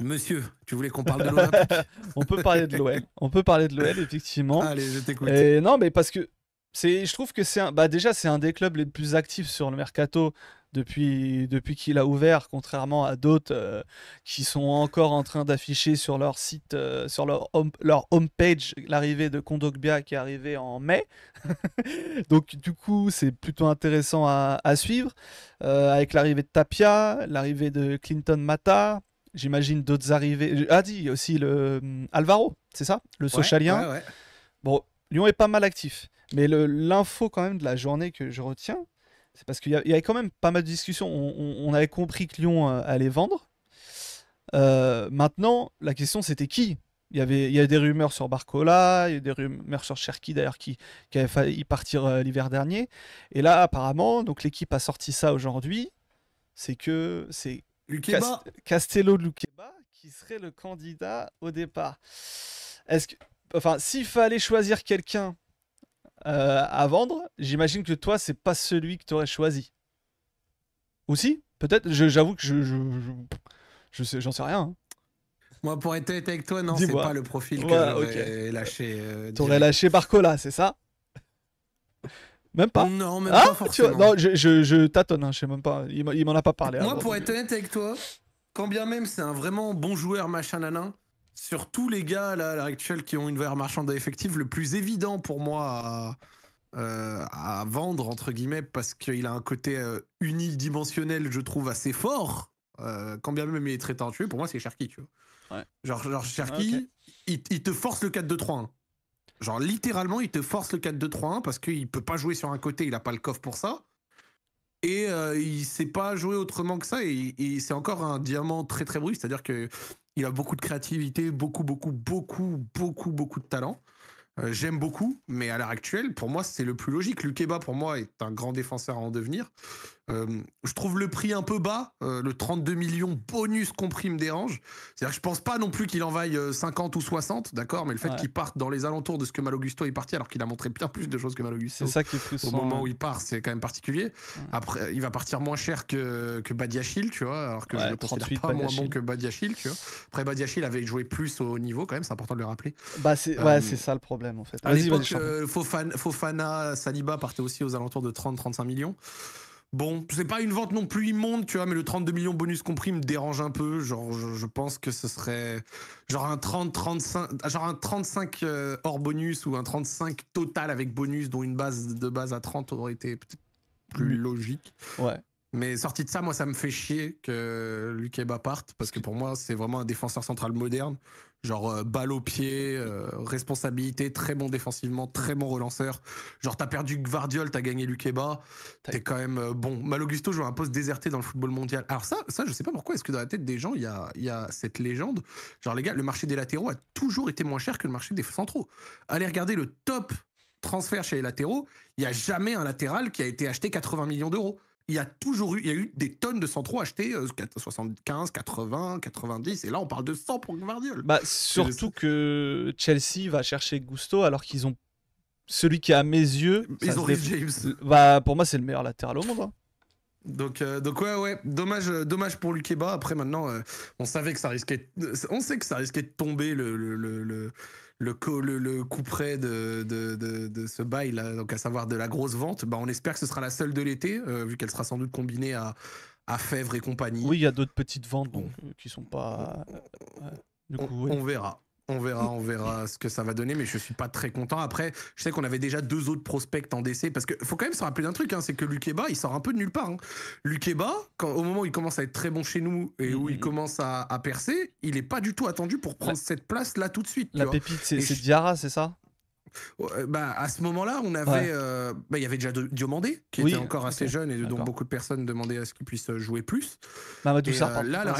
Monsieur, tu voulais qu'on parle de l'Olympique On peut parler de l'OL. On peut parler de l'OL, effectivement. Allez, je t'écoute. non, mais parce que je trouve que c'est un, bah déjà c'est un des clubs les plus actifs sur le mercato depuis, depuis qu'il a ouvert, contrairement à d'autres euh, qui sont encore en train d'afficher sur leur site, euh, sur leur, home, leur homepage, l'arrivée de Kondogbia qui est arrivée en mai. Donc, du coup, c'est plutôt intéressant à, suivre. Euh, avec l'arrivée de Tapia, l'arrivée de Clinton Mata, J'imagine d'autres arrivées. Ah, dit aussi le hum, Alvaro, c'est ça Le Sochalien. Bon, Lyon est pas mal actif. Mais l'info quand même de la journée que je retiens, c'est parce qu'il y, avait quand même pas mal de discussions. On, avait compris que Lyon euh, allait vendre. Euh, maintenant, la question c'était qui il y, avait, il des rumeurs sur Barcola, il y a des rumeurs sur Cherki d'ailleurs qui, qui, avait failli partir euh, l'hiver dernier. Et là, apparemment, donc l'équipe a sorti ça aujourd'hui. C'est que c'est Castello Luqueba, qui serait le candidat au départ. Est-ce que, enfin, s'il fallait choisir quelqu'un euh, à vendre, j'imagine que toi, c'est pas celui que tu aurais choisi. Ou si Peut-être. J'avoue que je, je, sais, j'en sais rien. Hein. Moi, pour être avec toi, non, c'est pas le profil que j'aurais lâché. Euh, tu aurais lâché Barcola, c'est ça même pas Non, même ah, pas forcément. non, je, je, je tâtonne, hein, je sais même pas. Il m'en a pas parlé. Hein, moi, pour être honnête avec toi, quand bien même c'est un vraiment bon joueur, machin, nanin, sur tous les gars là, à l'heure actuelle qui ont une valeur marchande à le plus évident pour moi euh, à, vendre, entre guillemets, parce qu'il a un côté euh, unidimensionnel, je trouve, assez fort, euh, quand bien même il est très talentueux, pour moi c'est Cherki, tu vois. Genre, genre ah, il, il, te force le 4-2-3-1. Genre, littéralement, il te force le 4-2-3-1 parce qu'il peut pas jouer sur un côté, il a pas le coffre pour ça. Et euh, il sait pas jouer autrement que ça. Et, c'est encore un diamant très très bruit C'est-à-dire que il a beaucoup de créativité, beaucoup, beaucoup, beaucoup, beaucoup, beaucoup de talent. Euh, j'aime beaucoup, mais à l'heure actuelle, pour moi, c'est le plus logique. Lukeba, pour moi, est un grand défenseur à en devenir. Euh, je trouve le prix un peu bas, euh, le 32 millions bonus compris me dérange. C'est-à-dire que je pense pas non plus qu'il en vaille 50 euh, ou 60, d'accord, mais le fait qu'il parte dans les alentours de ce que Malogusto est parti alors qu'il a montré bien plus de choses que Malogusto. C'est ça qui est Au moment où il part, c'est quand même particulier. Après, il va partir moins cher que, que Badiachil, tu vois, alors que ouais, je le considère pas moins bon que Badiachil, tu vois. Après, Badiachil avait joué plus au niveau quand même, c'est important de le rappeler. Bah, c'est ça le problème en fait. À l'époque, Fofana, Saliba partait aussi aux alentours de 30-35 millions. Bon, c'est pas une vente non plus immonde, tu vois, mais le 32 millions bonus compris me dérange un peu. Genre, je, pense que ce serait genre un 30, 35, genre un 35 euh, hors bonus ou un 35 total avec bonus, dont une base de base à 30 aurait été plus logique. Ouais. Mais sorti de ça, moi, ça me fait chier que Lukeba parte, parce que pour moi, c'est vraiment un défenseur central moderne. Genre, euh, balle au pied, euh, responsabilité, très bon défensivement, très bon relanceur. Genre, t'as perdu Gvardiol, t'as gagné Lukeba, t'es quand même euh, bon. Mal Augusto joue un poste déserté dans le football mondial. Alors ça, ça je sais pas pourquoi, est-ce que dans la tête des gens, il y a, y a cette légende Genre, les gars, le marché des latéraux a toujours été moins cher que le marché des centraux. Allez regarder le top transfert chez les latéraux, il n'y a jamais un latéral qui a été acheté 80 millions d'euros il y a toujours eu, il y a eu des tonnes de centraux achetés, 75, 80, 90, et là on parle de 100 pour Guardiola Bah, surtout que Chelsea va chercher Gusto alors qu'ils ont celui qui, à mes yeux, ils ont James. Bah, pour moi, c'est le meilleur latéral au monde. Hein. Donc, euh, donc ouais, ouais, dommage, euh, dommage pour Lukeba. Après, maintenant, euh, on savait que ça risquait, on sait que ça risquait de tomber le, le le, le, coup près de, de, ce bail, là, donc à savoir de la grosse vente, bah on espère que ce sera la seule de l'été, euh, vu qu'elle sera sans doute combinée à, à Fèvre et compagnie. Oui, il y a d'autres petites ventes donc, qui sont pas. Euh, euh, du coup, on verra. On verra, on verra ce que ça va donner, mais je suis pas très content. Après, je sais qu'on avait déjà deux autres prospects en décès parce que faut quand même se rappeler d'un truc, hein, c'est que Lukeba, il sort un peu de nulle part. Hein. quand, au moment où il commence à être très bon chez nous et où il mm-hmm. commence à, percer, il est pas du tout attendu pour prendre cette place là tout de suite. La pépite, c'est Diarra, c'est ça bah, à ce moment-là, on avait, euh, bah, il y avait déjà Diomandé qui était encore assez jeune et dont beaucoup de personnes demandaient à ce qu'il puisse euh, jouer plus. Bah, et, euh, là, la,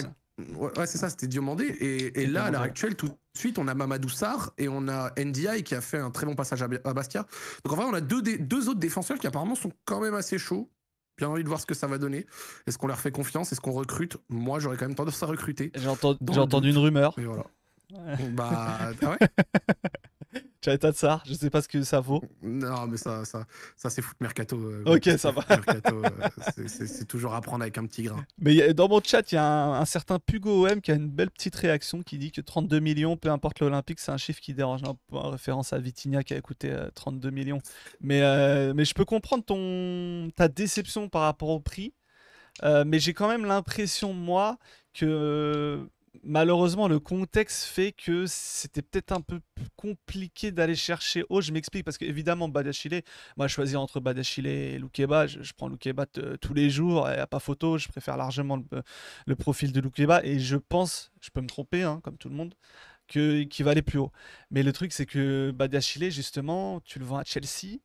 Ouais, c'est ça, c'était Diomandé. Et, et là, à l'heure actuelle, tout de suite, on a Mamadou Sarr et on a NDI qui a fait un très bon passage à Bastia. Donc en vrai, on a deux, deux autres défenseurs qui apparemment sont quand même assez chauds. Bien envie de voir ce que ça va donner. Est-ce qu'on leur fait confiance Est-ce qu'on recrute Moi, j'aurais quand même tendance à recruter. J'ai entendu, une rumeur. Et voilà. Bah, ah ouais de ça je sais pas ce que ça vaut. Non, mais ça, ça, ça c'est foot mercato. Euh, ok, ça va. Euh, c'est toujours à prendre avec un petit grain. Mais dans mon chat, il y a un, certain Pugo OM qui a une belle petite réaction qui dit que 32 millions, peu importe l'Olympique, c'est un chiffre qui dérange. En référence à Vitinha qui a coûté 32 euh, millions. Mais, mais je peux comprendre ton, ta déception par rapport au prix. mais j'ai quand même l'impression, moi, que malheureusement, le contexte fait que c'était peut-être un peu compliqué d'aller chercher haut. Oh, je m'explique parce que qu'évidemment, Badachile, moi, choisir entre Badachile et Lukeba je, prends Lukeba euh, tous les jours, et à pas photo, je préfère largement le, euh, profil de Lukeba Et je pense, je peux me tromper, hein, comme tout le monde, que, qui va aller plus haut. Mais le truc, c'est que bah, Chile, justement, tu le vends à Chelsea.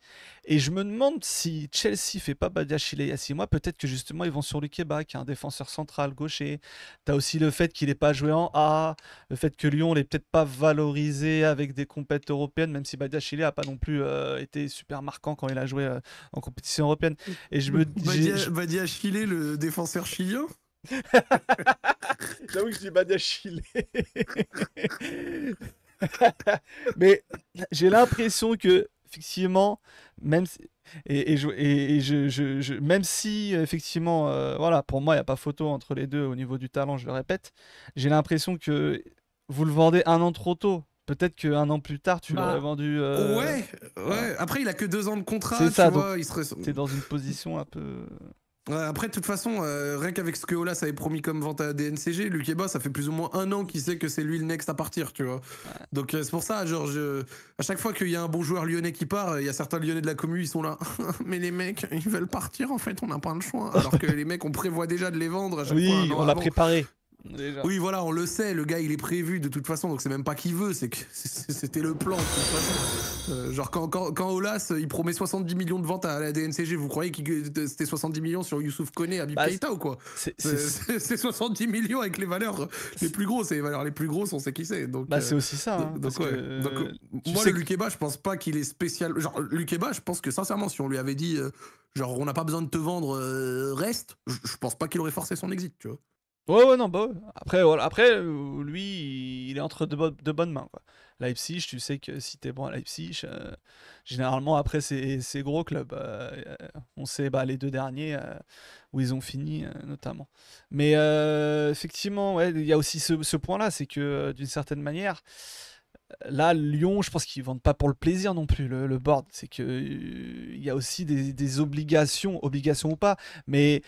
Et je me demande si Chelsea fait pas Chile il y a six mois, peut-être que justement, ils vont sur le Québec, un défenseur central, gaucher. Tu as aussi le fait qu'il n'est pas joué en A, le fait que Lyon l'ait peut-être pas valorisé avec des compétitions européennes, même si Chile n'a pas non plus euh, été super marquant quand il a joué euh, en compétition européenne. Et je me dis, Chile, le défenseur chilien J'avoue que j'ai badachilé. Mais j'ai l'impression que, effectivement, même si. Et, et, je, je, même si, effectivement, euh, voilà, pour moi, il n'y a pas photo entre les deux au niveau du talent, je le répète, j'ai l'impression que vous le vendez un an trop tôt. Peut-être qu'un an plus tard, tu bah, l'aurais vendu. Euh, ouais, ouais. Après, il a que deux ans de contrat. C'est ça. il T'es dans une position un peu. Après, de toute façon, euh, rien qu'avec ce que Ola avait promis comme vente à DNCG, Eba ça fait plus ou moins un an qu'il sait que c'est lui le next à partir, tu vois. Donc euh, c'est pour ça, genre, à chaque fois qu'il y a un bon joueur lyonnais qui part, il y a certains lyonnais de la commune ils sont là. Mais les mecs, ils veulent partir, en fait, on n'a pas le choix. Alors que les mecs, on prévoit déjà de les vendre à chaque oui, on l'a préparé. Oui, voilà, on le sait, le gars il est prévu de toute façon, donc c'est même pas qu'il veut, c'est que c'était le plan de toute façon. Euh, genre quand, quand, Olas il promet 70 millions de ventes à la DNCG, vous croyez que c'était 70 millions sur Youssouf Kone bah, à ou quoi C'est 70 euh, millions avec les valeurs les plus grosses, et les valeurs les plus grosses on sait qui c'est. Bah c'est euh, aussi ça. moi le je pense pas qu'il est spécial. Genre Lukeba je pense que sincèrement si on lui avait dit genre on n'a pas besoin de te vendre, reste, je pense pas qu'il aurait forcé son exit, tu vois. Ouais, ouais, non, bah Après, Après, euh, lui, il est entre de, de bonnes mains. Leipzig, tu sais que si tu es bon à Leipzig, euh, généralement après ces, ces gros clubs, euh, on sait bah, les deux derniers où ils ont fini notamment. Mais effectivement, il y a aussi ce, ce point-là, c'est que d'une certaine manière, Là, Lyon, je pense qu'ils vendent pas pour le plaisir non plus le, board. C'est que euh, il y a aussi des, obligations, obligations ou pas. Mais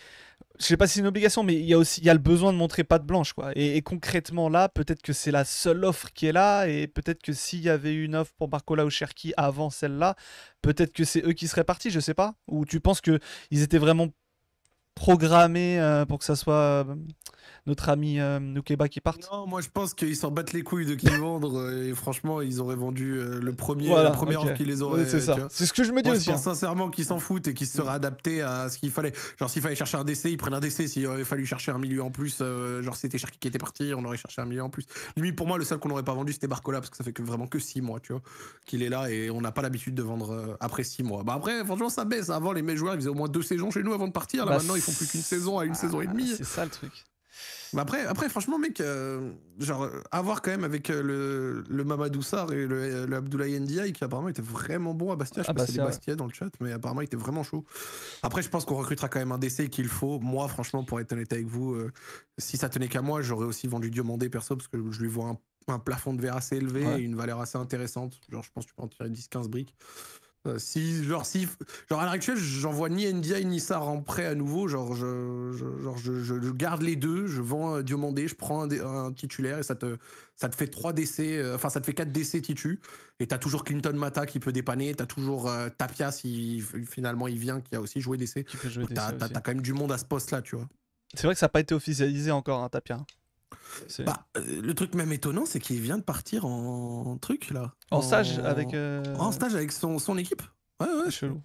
je sais pas si c'est une obligation, mais il y a aussi a le besoin de montrer pas de blanche quoi. Et, concrètement là, peut-être que c'est la seule offre qui est là, et peut-être que s'il y avait eu une offre pour Barcola ou Cherki avant celle-là, peut-être que c'est eux qui seraient partis, je ne sais pas. Ou tu penses que ils étaient vraiment programmé euh, pour que ça soit euh, notre ami euh, Nukeba qui parte Non, moi je pense qu'ils s'en battent les couilles de qui vendre et franchement ils auraient vendu le premier, voilà, la première les aurait c'est ce que je me dis Je pense hein. sincèrement qu'ils s'en foutent et qu'ils se seraient mm. adaptés à ce qu'il fallait. Genre s'il fallait chercher un décès, ils prennent un décès. S'il avait fallu chercher un milieu en plus, genre c'était Cherki qui était parti, on aurait cherché un milieu en plus. Lui pour moi le seul qu'on n'aurait pas vendu c'était Barcola parce que ça fait que vraiment que 6 mois, tu vois, qu'il est là et on n'a pas l'habitude de vendre après 6 mois. Bah après franchement ça baisse. Avant les meilleurs joueurs ils faisaient au moins deux saisons chez nous avant de partir. Là bah, maintenant plus qu'une saison à une ah, saison et demie. C'est ça le truc. Mais bah, après, après, franchement, mec, euh, genre, avoir quand même avec euh, le, le Mamadou Sarr et euh, le, Abdoulaye Ndiaye, qui apparemment était vraiment bon à Bastia. Je sais ah, pas Bastia dans le chat, mais apparemment, il était vraiment chaud. Après, je pense qu'on recrutera quand même un DC qu'il faut. Moi, franchement, pour être honnête avec vous, euh, si ça tenait qu'à moi, j'aurais aussi vendu Diomandé perso, parce que je lui vois un, plafond de verre assez élevé et une valeur assez intéressante. Genre, je pense que tu peux en tirer 10-15 briques. Euh, genre, si, genre, à l'heure actuelle, j'envoie ni Ndiaye ni ça en prêt à nouveau. Genre, je, genre je, garde les deux, je vends euh, Diomandé, je prends un, titulaire et ça te, ça te fait trois décès, euh, enfin, ça te fait quatre décès titu. Et t'as toujours Clinton Mata qui peut dépanner, t'as toujours Tapia si finalement il vient, qui a aussi joué décès. T'as quand même du monde à ce poste-là, tu vois. C'est vrai que ça n'a pas été officialisé encore, hein, Tapia. Bah, euh, le truc même étonnant, c'est qu'il vient de partir en, truc là. En, stage avec. Euh, en stage avec son, son équipe. Ouais, ouais. Chelou.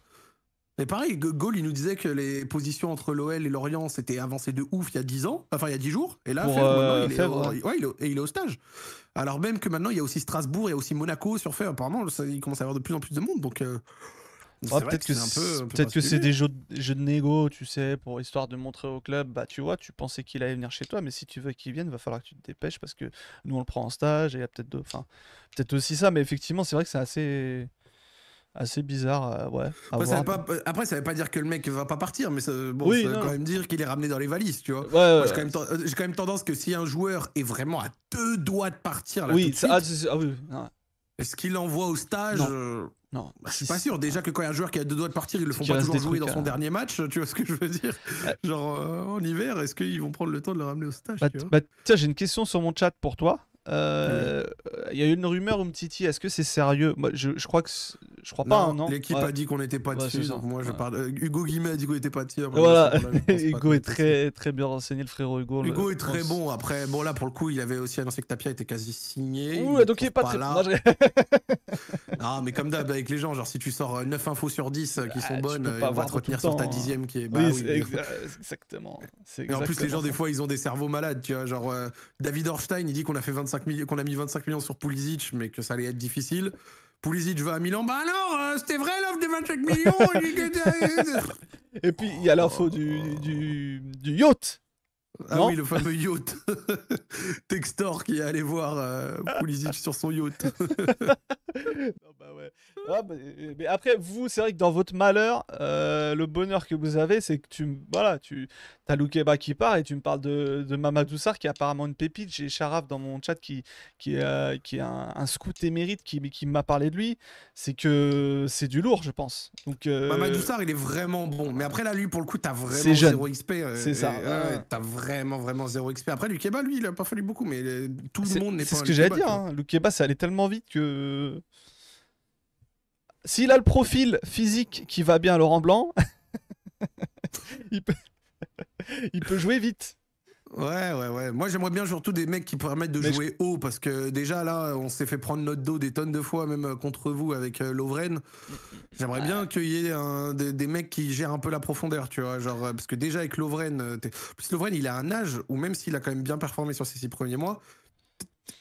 Mais pareil, Gaulle, il nous disait que les positions entre l'OL et Lorient c'était avancé de ouf il y a 10 ans, enfin il y a 10 jours, et là, euh, il, est, il, est, au stage. Alors même que maintenant, il y a aussi Strasbourg, il y a aussi Monaco sur apparemment, il commence à y avoir de plus en plus de monde, donc peut-être que c'est peut des jeux de, négo, tu sais, pour histoire de montrer au club, bah tu vois, tu pensais qu'il allait venir chez toi, mais si tu veux qu'il vienne, va falloir que tu te dépêches parce que nous on le prend en stage et il y a peut-être enfin peut-être aussi ça, mais effectivement c'est vrai que c'est assez assez bizarre, euh, ouais. Après ça, pas, veut pas dire que le mec va pas partir, mais ça, bon, veut quand même dire qu'il est ramené dans les valises, tu vois. Euh, j'ai quand, même tendance que si un joueur est vraiment à deux doigts de partir, oui, tout de ah, ah est-ce qu'il l'envoie au stage non. Euh, non. Bah, suis pas sûr. Déjà que quand il y a un joueur qui a deux doigts de partir, ils le font pas toujours jouer dans son euh. dernier match. Tu vois ce que je veux dire Genre euh, en hiver, est-ce qu'ils vont prendre le temps de le ramener au stage bah bah, Tiens, j'ai une question sur mon chat pour toi. Euh, il y a eu une rumeur, Umtiti, est-ce que c'est sérieux Moi, je, je, crois que je crois pas, non, L'équipe a dit qu'on était pas dessus. moi, je euh, Hugo Guimet a dit qu'on était pas dessus. Hugo est très très bien renseigné, le frère Hugo. Hugo est très bon. Après, bon là pour le coup, il avait aussi annoncé que Tapia était quasi signé. donc il est pas, très non, mais comme d'hab avec les gens, genre si tu sors 9 euh, infos sur 10 qui ah, sont bonnes, pas on va te retenir sur ta hein. dixième qui est. Bah, exactement. en plus, les gens des fois, ils ont des cerveaux malades, tu vois. Genre David Orstein, il dit qu'on a fait 25 25 millions, qu'on a mis 25 millions sur Pulisic, mais que ça allait être difficile. Pulisic va à Milan. Bah alors, euh, c'était vrai l'offre des 25 millions. Et puis il y a l'info du, du, yacht. Ah oui, le fameux yacht. Textor qui est allé voir euh, Pulisic sur son yacht. Bah, euh, mais après, vous, c'est vrai que dans votre malheur, euh, le bonheur que vous avez, c'est que tu, voilà, tu as Loukeba qui part et tu me parles de, de Mamadou Sarr qui est apparemment une pépite. J'ai Sharaf dans mon chat qui, qui, est, euh, qui est un, scout émérite qui, qui m'a parlé de lui. C'est que c'est du lourd, je pense. Donc, Mamadou Sarr, il est vraiment bon. Mais après, là, lui, pour le coup, t'as vraiment zéro XP. c'est ça. t'as vraiment, vraiment zéro XP. Après, Loukeba, lui, il a pas fallu beaucoup, mais tout le monde n'est pas. C'est ce que j'allais dire. Hein. ça allait tellement vite que. S'il a le profil physique qui va bien Laurent Blanc, il, peut... jouer vite. Ouais, ouais, ouais. Moi, j'aimerais bien surtout des mecs qui permettent de jouer haut parce que déjà là, on s'est fait prendre notre dos des tonnes de fois, même euh, contre vous avec euh, Lovren. J'aimerais bien qu'il y ait des, mecs qui gèrent un peu la profondeur, tu vois. Genre, euh, parce que déjà avec Lovren, plus Lovren, il a un âge où même s'il a quand même bien performé sur ses six premiers mois,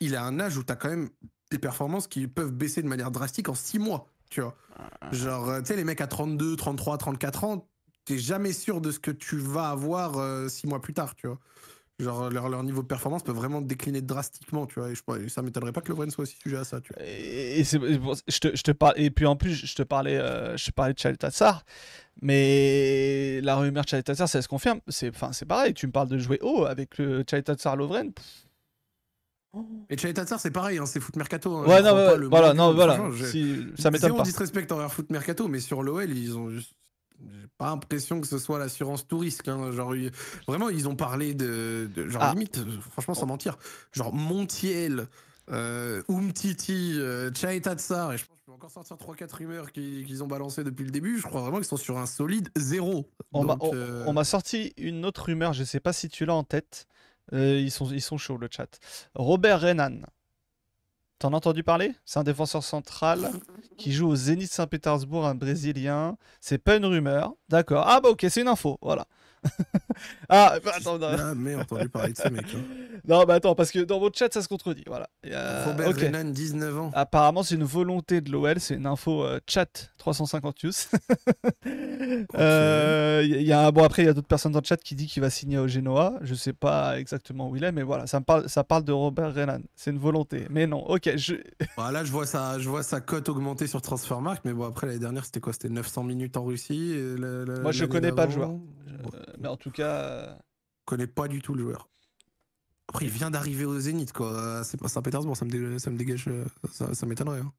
il a un âge où t'as quand même des performances qui peuvent baisser de manière drastique en six mois tu vois. Genre, euh, tu sais, les mecs à 32, 33, 34 ans, tu t'es jamais sûr de ce que tu vas avoir euh, six mois plus tard, tu vois. Genre, leur, niveau de performance peut vraiment décliner drastiquement, tu vois. Et, je, ne ça m'étonnerait pas que Le soit aussi sujet à ça, tu vois. Et, je, te, je te et puis en plus, je te parlais, de euh, je te parlais de mais la rumeur Chaletassar, ça se confirme. C'est, enfin, c'est pareil, tu me parles de jouer haut avec le Chaletassar Lovren. Et Chaitatar, c'est pareil, hein, c'est foot mercato. Hein. ouais, non, voilà, non, voilà. Si, ça m'étonne pas. disrespect envers foot mercato, mais sur l'OL, ils ont juste. J'ai pas l'impression que ce soit l'assurance tout risque. Hein. genre, vraiment, ils ont parlé de. genre, ah. limite, franchement, sans mentir. Genre, Montiel, euh, Umtiti, euh, et je pense peux encore sortir 3-4 rumeurs qu'ils ont balancées depuis le début. Je crois vraiment qu'ils sont sur un solide zéro. On m'a euh, sorti une autre rumeur, je sais pas si tu l'as en tête. Euh, ils, sont, ils chauds, le chat. Robert Renan. T'en as entendu parler C'est un défenseur central qui joue au Zénith Saint-Pétersbourg, un Brésilien. C'est pas une rumeur. D'accord. Ah bah ok, c'est une info. Voilà. ah, mais bah, attends, non. Ah, jamais entendu parler de ce mec. Hein. Non, bah attends, parce que dans votre chat, ça se contredit. Voilà. Euh, Robert Renan, 19 ans. Apparemment, c'est une volonté de l'OL, c'est une info euh, chat 350 news. Euh, y a, bon, après, il y a d'autres personnes dans le chat qui disent qu'il va signer au Genoa. Je sais pas exactement où il est, mais voilà, ça, parle, ça parle de Robert Renan. C'est une volonté. Mais non, ok. Je... Bah, là, je vois, sa, je vois sa cote augmenter sur Transfermarkt, mais bon, après, l'année dernière, c'était quoi C'était 900 minutes en Russie. Moi, je connais pas le joueur mais en tout cas. Je euh, connais pas du tout le joueur. Après, il vient d'arriver au Zénith, quoi. C'est pas Saint-Pétersbourg, ça me dégage, ça, me dégage, euh, ça, m'étonnerait. Hein.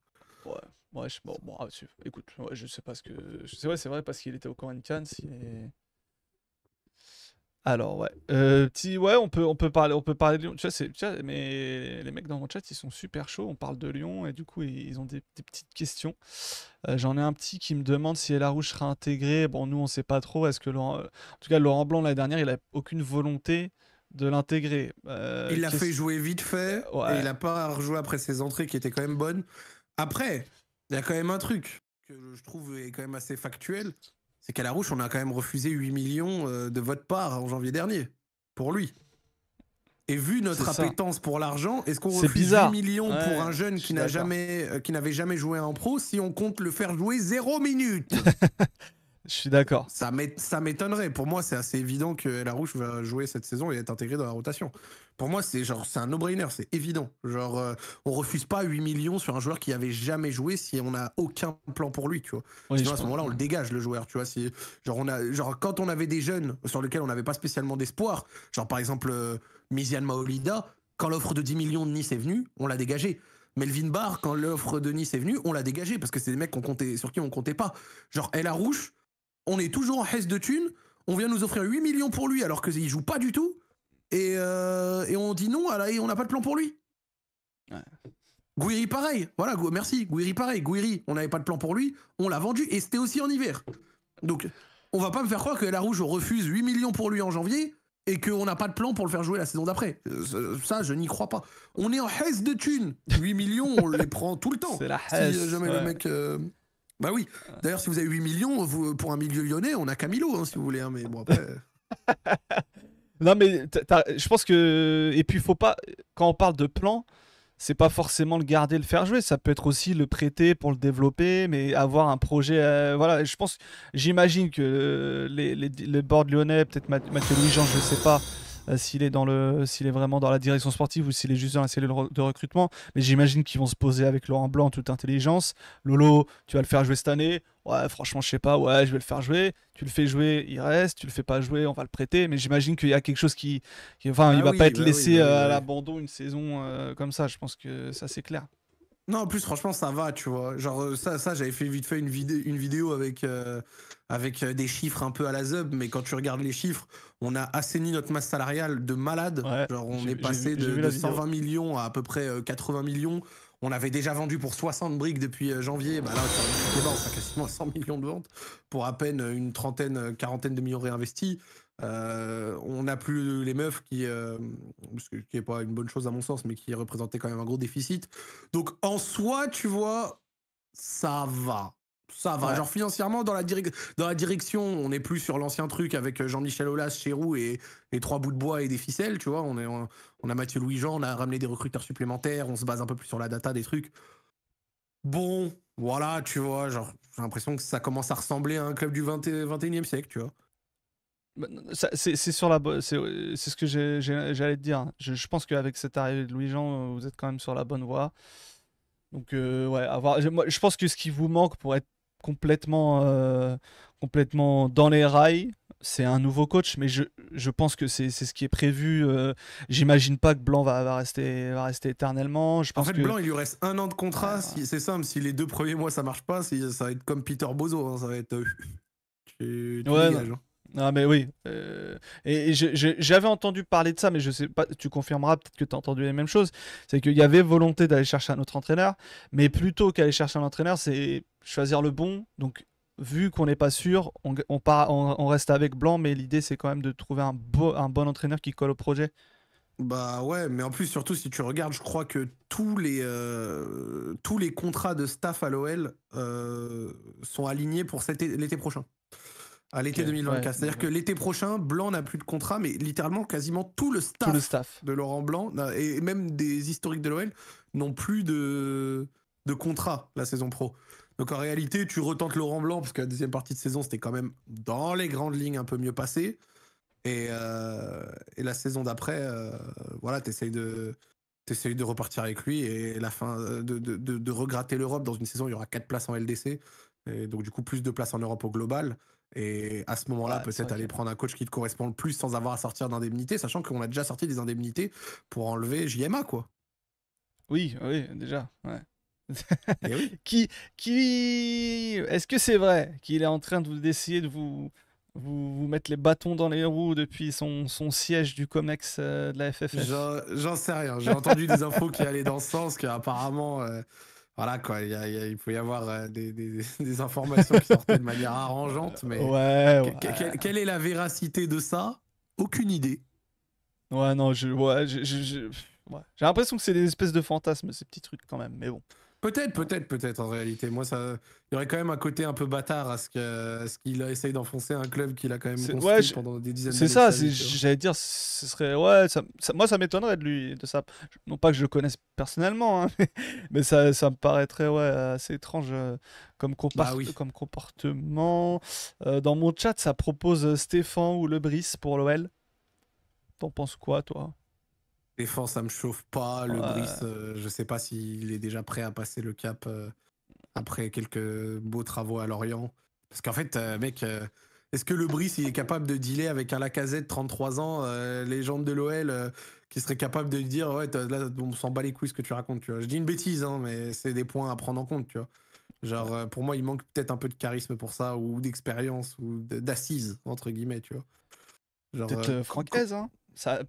Ouais, ouais, je, bon, ah, écoute, je sais pas ce que. C'est vrai, c'est vrai, parce qu'il était au Corinthians, il alors ouais, euh, petit, ouais, on peut on peut parler on peut parler de Lyon. Tu tu mais les mecs dans mon chat ils sont super chauds. On parle de Lyon et du coup ils, ont des, petites questions. Euh, j'en ai un petit qui me demande si Elarouche sera intégré. Bon nous on sait pas trop. Est-ce que euh, en tout cas Laurent Blanc l'année dernière il a aucune volonté de l'intégrer. il l'a fait jouer vite fait et il a pas rejoué après ses entrées qui étaient quand même bonnes. Après il y a quand même un truc que je trouve est quand même assez factuel c'est qu'à la Rouche, on a quand même refusé 8 millions euh, de votre part en janvier dernier, pour lui. Et vu notre appétence pour l'argent, est-ce qu'on refuse 8 millions pour un jeune qui n'a jamais, euh, qui n'avait jamais joué en pro si on compte le faire jouer 0 minutes Je suis d'accord. Ça m'étonnerait. Pour moi, c'est assez évident que La va jouer cette saison et être intégré dans la rotation. Pour moi, c'est genre c'est un no-brainer, c'est évident. Genre, euh, on refuse pas 8 millions sur un joueur qui avait jamais joué si on n'a aucun plan pour lui, tu vois. Sinon, à ce moment-là, on le dégage le joueur, tu vois. Si, genre, on a, genre, quand on avait des jeunes sur lesquels on n'avait pas spécialement d'espoir, genre par exemple euh, Mizian Maolida, quand l'offre de 10 millions de Nice est venue, on l'a dégagé. Melvin Barr, quand l'offre de Nice est venue, on l'a dégagé parce que c'est des mecs qu'on comptait, sur qui on comptait pas. Genre, El on est toujours en hesse de thunes, on vient nous offrir 8 millions pour lui alors qu'il joue pas du tout, et, euh, on dit non, à et on n'a pas de plan pour lui. Ouais. Guiri pareil, voilà, merci, Guiri pareil, Guiri, on n'avait pas de plan pour lui, on l'a vendu, et c'était aussi en hiver. Donc, on va pas me faire croire que la Rouge refuse 8 millions pour lui en janvier, et qu'on n'a pas de plan pour le faire jouer la saison d'après. Euh, ça, je n'y crois pas. On est en hesse de thunes. 8 millions, on les prend tout le temps. C'est si euh, jamais le mec... Bah oui. D'ailleurs, si vous avez 8 millions, pour un milieu lyonnais, on a Camilo, hein, si vous voulez. Hein, mais euh. non, mais je pense que. Et puis, faut pas. Quand on parle de plan, c'est pas forcément le garder, le faire jouer. Ça peut être aussi le prêter pour le développer, mais avoir un projet. Euh, voilà, je pense. J'imagine que euh, les, les, boards lyonnais, peut-être Mathieu Louis-Jean, je sais pas. Euh, s'il est vraiment dans la direction sportive ou s'il est juste dans la cellule de recrutement. Mais j'imagine qu'ils vont se poser avec Laurent Blanc toute intelligence. Lolo, tu vas le faire jouer cette année. Ouais, franchement, je sais pas. Ouais, je vais le faire jouer. Tu le fais jouer, il reste. Tu le fais pas jouer, on va le prêter. Mais j'imagine qu'il y a quelque chose qui, enfin, il ah va pas être bah laissé bah euh, à l'abandon une saison euh, comme ça. Je pense que ça c'est clair. Non, en plus, franchement, ça va, tu vois. Genre, euh, ça, ça j'avais fait vite fait une, vidéo une vidéo avec, euh, avec euh, des chiffres un peu à la zub, mais quand tu regardes les chiffres, on a assaini notre masse salariale de malade. Genre, on est passé de, 120 millions à à peu près 80 millions. On avait déjà vendu pour 60 briques depuis janvier. Bah là, on a quasiment 100 millions de ventes pour à peine une trentaine, quarantaine de millions réinvestis. Euh, on n'a plus les meufs qui, euh, ce qui n'est pas une bonne chose à mon sens, mais qui représentait quand même un gros déficit. Donc en soi, tu vois, ça va. Ça va. Genre financièrement, dans la, direction, on n'est plus sur l'ancien truc avec Jean-Michel Aulas, Chérou et, les trois bouts de bois et des ficelles, tu vois. On, a Mathieu Louis-Jean, on a ramené des recruteurs supplémentaires, on se base un peu plus sur la data, des trucs. Bon, voilà, tu vois, j'ai l'impression que ça commence à ressembler à un club du 21e siècle, tu vois. Bah, c'est sur la euh, c'est ce que j'allais te dire. Je, pense qu'avec cette arrivée de Louis-Jean, euh, vous êtes quand même sur la bonne voie. Donc euh, ouais, avoir, je, pense que ce qui vous manque pour être complètement, complètement dans les rails, c'est un nouveau coach, mais je, je pense que c'est ce qui est prévu. J'imagine pas que Blanc va, rester, va rester éternellement. Je pense en fait, Blanc, il lui reste un an de contrat. Ah. si, c'est simple, si les deux premiers mois ça marche pas, ça va être comme Peter Bozo. Hein. ça va être. tu, hein. Ah mais oui. Euh, et, j'avais entendu parler de ça, mais je sais pas. Tu confirmeras peut-être que tu as entendu les mêmes choses. C'est qu'il y avait volonté d'aller chercher un autre entraîneur, mais plutôt qu'aller chercher un entraîneur, c'est choisir le bon. Donc vu qu'on n'est pas sûr, on, on, reste avec Blanc, mais l'idée c'est quand même de trouver un, un bon entraîneur qui colle au projet. Bah ouais, mais en plus surtout si tu regardes, je crois que tous les euh, tous les contrats de staff à l'OL euh, sont alignés pour l'été prochain. À l'été 2024. C'est-à-dire que l'été prochain, Blanc n'a plus de contrat, mais littéralement quasiment tout le staff, de Laurent Blanc et même des historiques de l'OL n'ont plus de, de contrat la saison pro. Donc en réalité, tu retentes Laurent Blanc parce que la deuxième partie de saison, c'était quand même dans les grandes lignes un peu mieux passé. Et, euh, la saison d'après, euh, voilà, t'essayes de, de repartir avec lui et la fin euh, de, de, regratter l'Europe dans une saison, il y aura 4 places en LDC. Et donc, du coup, plus de place en Europe au global. Et à ce moment-là, peut-être aller prendre un coach qui te correspond le plus sans avoir à sortir d'indemnités, sachant qu'on a déjà sorti des indemnités pour enlever JMA, quoi. Oui, oui, déjà. Eh qui, qui... Est-ce que c'est vrai qu'il est en train d'essayer de vous, vous, vous mettre les bâtons dans les roues depuis son, son siège du COMEX euh, de la FFF J'en sais rien. J'ai entendu des infos qui allaient dans ce sens, qu'apparemment... Euh, voilà quoi, il, y faut y avoir euh, des, informations qui sortaient de manière arrangeante, euh, mais ouais, quelle est la véracité de ça Aucune idée. Ouais, non, je, ouais, j'ai l'impression que c'est des espèces de fantasmes, ces petits trucs quand même, mais bon. Peut-être, peut-être, peut-être en réalité. Moi, ça, il y aurait quand même un côté un peu bâtard à ce que, ce qu'il essaye d'enfoncer un club qu'il a quand même construit pendant des dizaines d'années. C'est ça. J'allais dire, ce serait ouais. moi, ça m'étonnerait de lui, de ça. Non pas que je le connaisse personnellement, hein, mais, ça, me paraîtrait ouais assez étrange euh, bah comme, comportement. Euh, dans mon chat, ça propose Stéphane ou Lebris pour l'OL. T'en penses quoi, toi ça me chauffe pas. Le Brice, euh, je sais pas s'il est déjà prêt à passer le cap euh, après quelques beaux travaux à Lorient. Parce qu'en fait, euh, mec, est-ce que le Brice il est capable de dealer avec un Lacazette 33 ans, légende de l'OL, qui serait capable de lui dire ouais là on s'en bat les couilles ce que tu racontes. Tu vois. Je dis une bêtise, hein, mais c'est des points à prendre en compte, tu vois. Genre pour moi il manque peut-être un peu de charisme pour ça ou d'expérience ou d'assise entre guillemets, tu vois. Peut-être Francaise, hein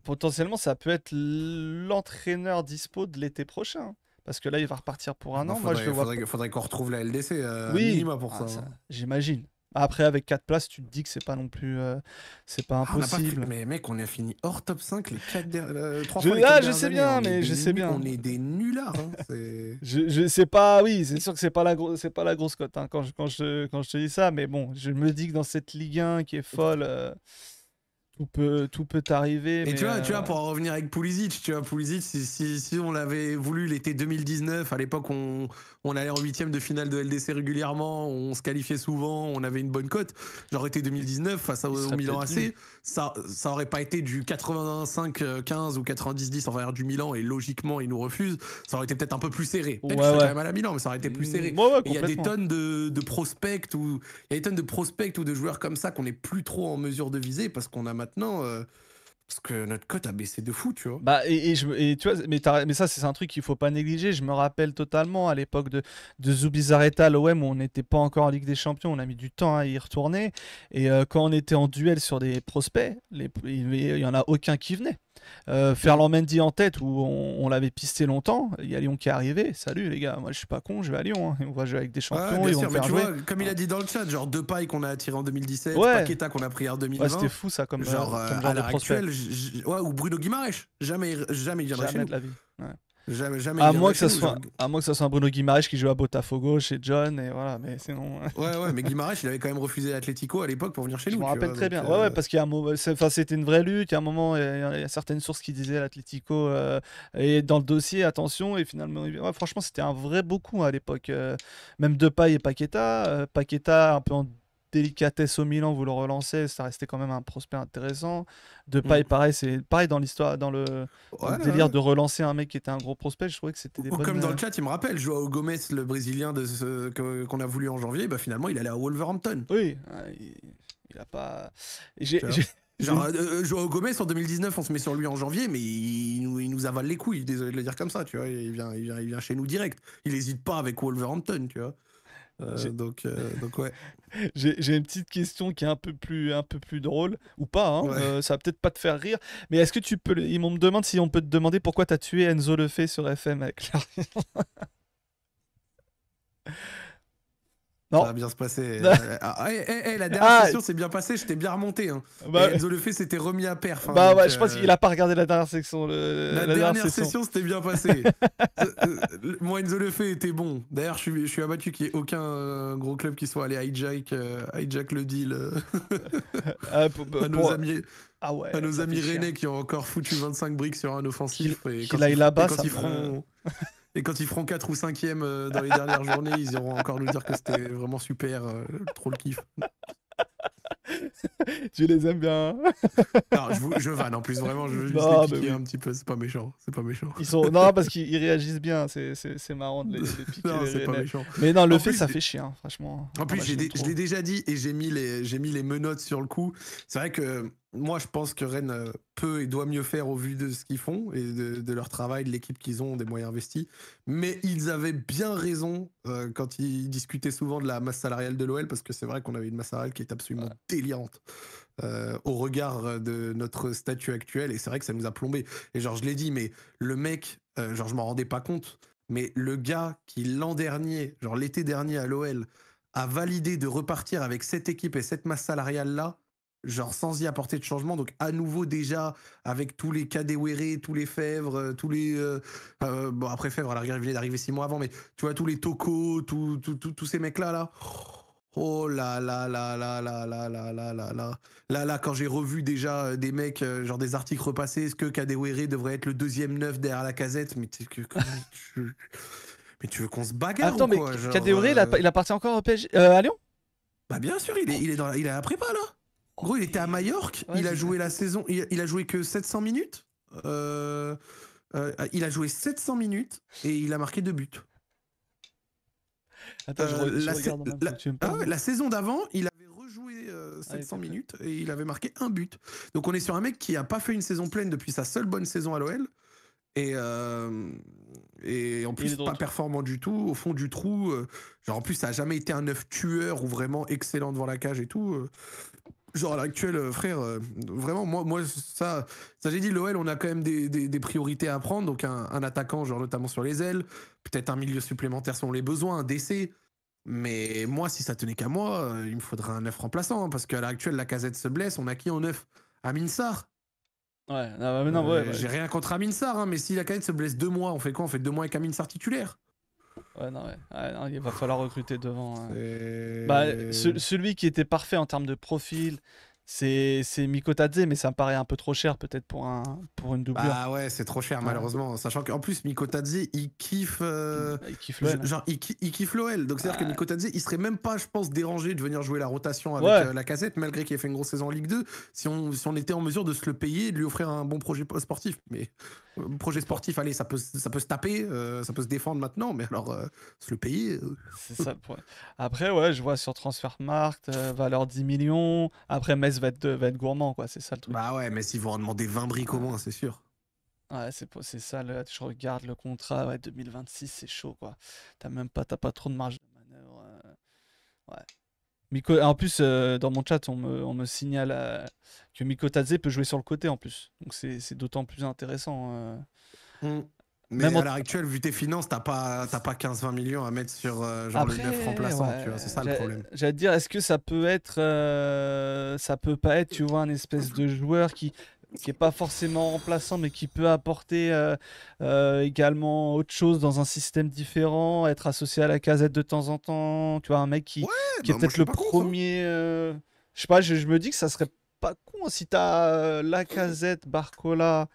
potentiellement, ça peut être l'entraîneur dispo de l'été prochain. Parce que là, il va repartir pour un bah, an. Faudrait, Moi, je Faudrait, qu'on retrouve la LDC. Euh, oui, pour ah, ça. Hein. J'imagine. Après, avec 4 places, tu te dis que c'est pas non plus. Euh, c'est pas ah, impossible. Mais mec, on a fini hors top 5 les quatre euh, ah, dernières. je, je sais bien, mais je sais bien. On est des nuls hein, là. je, sais pas, oui, c'est sûr que c'est pas, la pas la grosse cote hein, quand, je, quand, je, quand je te dis ça, mais bon, je me dis que dans cette Ligue 1 qui est folle tout peut, tout peut arriver. Et mais tu vois, tu vois, euh, pour en revenir avec Pulisic, tu vois, Pulisic, si, si on l'avait voulu l'été 2019, à l'époque, on, on allait en huitième de finale de LDC régulièrement, on se qualifiait souvent, on avait une bonne cote. J'aurais été 2019 face au, Milan AC, ça, ça aurait pas été du 85-15 euh, ou 90-10 envers du Milan et logiquement ils nous refusent. Ça aurait été peut-être un peu plus serré. Peut-être quand même à Milan, mais ça aurait été plus serré. Mm, il y a des tonnes de, prospects ou il y a des tonnes de prospects ou de joueurs comme ça qu'on n'est plus trop en mesure de viser parce qu'on a maintenant euh, parce que notre cote a baissé de fou, tu vois. Bah, et, tu vois, mais, ça, c'est un truc qu'il faut pas négliger. Je me rappelle totalement à l'époque de, de Zubizarreta, l'OM, on n'était pas encore en Ligue des Champions. On a mis du temps à y retourner. Et euh, quand on était en duel sur des prospects, il n'y en a aucun qui venait. Faire euh, Ferland Mendy en tête, où on, l'avait pisté longtemps. Il y a Lyon qui est arrivé. Salut les gars, moi je suis pas con, je vais à Lyon. Hein. On va jouer avec des champions. ils comme il a dit dans le chat, genre deux pailles qu'on a attiré en 2017, ouais. qu'on a pris en 2020. c'était fou ça comme genre, euh, euh, à de ou Bruno Guimaraes. Jamais, jamais il viendra de la vie. Jamais, à, moins que ça soit, à moins que ce soit un Bruno Guimaraes qui joue à Botafogo chez John, et voilà, mais sinon. Euh. ouais, ouais, mais Guimaraes, il avait quand même refusé l'Atletico à l'époque pour venir chez je nous. Je me rappelle très bien. Euh, ouais, ouais, parce qu'il enfin, c'était une vraie lutte. Il y a un moment, il y a, certaines sources qui disaient l'Atletico euh, est dans le dossier, attention, et finalement, franchement, c'était un vrai beaucoup à l'époque. même Depay et Paqueta, Paqueta un peu en délicatesse au Milan, vous le relancez, ça restait quand même un prospect intéressant. De mm. paille, pareil, c'est pareil dans l'histoire, dans le, délire de relancer un mec qui était un gros prospect. Je trouvais que c'était des Comme dans le euh, chat, il me rappelle, Joao Gomez, le Brésilien de ce qu'on a voulu en janvier, bah finalement, il allait à Wolverhampton. Oui, il, a pas. J'ai. Genre, euh, Joao Gomez en 2019, on se met sur lui en janvier, mais il, nous, il nous, avale les couilles, désolé de le dire comme ça, tu vois. Il vient, il chez nous direct. Il n'hésite pas avec Wolverhampton, tu vois. Euh, donc, euh, donc, ouais. J'ai une petite question qui est un peu plus, un peu plus drôle, ou pas, hein, euh, ça va peut-être pas te faire rire, mais est-ce que tu peux. Ils me demande si on peut te demander pourquoi tu as tué Enzo Lefebvre sur FM avec Ça va bien se passer. Euh, ah, la dernière ah. session s'est bien passée, j'étais bien remonté. Enzo hein. bah. le s'était remis à perf. Hein, bah ouais, je pense euh, qu'il n'a pas regardé la dernière session. La, dernière, session s'était bien passée. Euh, moi, Enzo le était bon. D'ailleurs, je suis, abattu qu'il n'y ait aucun gros club qui soit allé hijack, hijack le deal. ah, à nos amis. Ah ouais, à nos amis rennais qui ont encore foutu 25 briques sur un offensif. et quand là-bas, ça ils et quand ils feront 4 ou 5e euh, dans les dernières journées, ils iront encore nous dire que c'était vraiment super, euh, trop le kiff. tu les aimes bien. Hein non, je, vous, je vanne en plus, vraiment, je veux juste non, les piquer un petit peu, c'est pas méchant. C'est pas méchant. Ils sont... Non, parce qu'ils réagissent bien, c'est marrant de les, les piquer. Non, pas méchant. Mais non, le fait, ça fait chien, hein, franchement. En plus, ah, bah, je l'ai déjà dit et j'ai mis, les, mis les menottes sur le coup. C'est vrai que moi, je pense que Rennes euh, peut et doit mieux faire au vu de ce qu'ils font et de, leur travail, de l'équipe qu'ils ont, des moyens investis. Mais ils avaient bien raison euh, quand ils discutaient souvent de la masse salariale de l'OL, parce que c'est vrai qu'on avait une masse salariale qui est absolument euh, au regard de notre statut actuel, et c'est vrai que ça nous a plombé. Et genre, je l'ai dit, mais le mec, euh, genre, je m'en rendais pas compte, mais le gars qui, l'an dernier, genre l'été dernier à l'OL, a validé de repartir avec cette équipe et cette masse salariale-là, genre sans y apporter de changement. Donc à nouveau déjà avec tous les Kadewere, tous les Fèvres, euh, tous les bon après fèvres il est d'arriver six mois avant, mais tu vois tous les tocos tous ces mecs là là. Oh Oh là là là là là là là là là là. Là là, quand j'ai revu déjà des mecs, genre des articles repassés, est-ce que Kadewere devrait être le deuxième neuf derrière la casette Mais tu... Mais tu veux qu'on se bagarre Attends, ou quoi mais Kadewere, il, appartient encore à Lyon Bah bien sûr, il est, dans il est à la prépa là. gros, il était à Majorque, il a joué la saison, il a, joué que 700 minutes. il a joué 700 minutes et il a marqué deux buts. Euh, la, ah saison d'avant, il avait rejoué 700 euh, ah minutes et il avait marqué un but. Donc on est sur un mec qui n'a pas fait une saison pleine depuis sa seule bonne saison à l'OL. Et, euh, et en plus, pas performant du tout, au fond du trou. genre, en plus, ça n'a jamais été un neuf tueur ou vraiment excellent devant la cage et tout genre à l'actuel, euh, frère, euh, vraiment, moi, moi ça, ça j'ai dit, l'OL, on a quand même des, priorités à prendre. Donc, un, attaquant, genre notamment sur les ailes, peut-être un milieu supplémentaire selon les besoins, un décès. Mais moi, si ça tenait qu'à moi, euh, il me faudrait un neuf remplaçant. Hein, parce qu'à l'actuel, la casette se blesse. On a qui en neuf Amine Sarr Ouais, non, mais non, ouais, J'ai rien contre Amine Sarr, hein, mais si la casette se blesse deux mois, on fait quoi On fait deux mois avec Amin Sarr titulaire Ouais, non, ouais. Ah, il va falloir recruter devant. Hein. Bah, celui qui était parfait en termes de profil, c'est Mikotadze, mais ça me paraît un peu trop cher peut-être pour, un, pour une doublure. Ah ouais, c'est trop cher malheureusement. Sachant qu'en plus, Mikotadze, il kiffe. Euh, il kiffe l'OL. Genre, il, Donc c'est-à-dire que Mikotadze, il serait même pas, je pense, dérangé de venir jouer la rotation avec euh, la cassette, malgré qu'il ait fait une grosse saison en Ligue 2, si on, si on était en mesure de se le payer de lui offrir un bon projet sportif. Mais euh, projet sportif, allez, ça peut, ça peut se taper, ça peut se défendre maintenant, mais alors se le payer. C'est ça. Après, ouais, je vois sur Transfermarkt, valeur 10 millions. Après, va être, gourmand, quoi. C'est ça le truc. Bah ouais, mais s'ils vont en demander 20 briques au moins, c'est sûr. Ouais, c'est ça. le je regarde le contrat. Ouais, 2026, c'est chaud, quoi. T'as même pas, t'as pas trop de marge de manœuvre. Euh, ouais. En plus, euh, dans mon chat, on me, on me signale euh, que Mikotadze peut jouer sur le côté en plus. Donc c'est d'autant plus intéressant. Hmm. Mais Même à l'heure actuelle, vu tes finances, t'as pas, pas 15-20 millions à mettre sur euh, genre le remplaçant, tu vois, c'est ça le problème. J'allais dire, est-ce que ça peut être, euh, ça peut pas être, tu vois, un espèce de joueur qui, qui est pas forcément remplaçant, mais qui peut apporter euh, également autre chose dans un système différent, être associé à la casette de temps en temps, tu vois, un mec qui, qui est peut-être le hein. premier. je sais pas, je, je, me dis que ça serait pas con si t'as la casette, Barcola.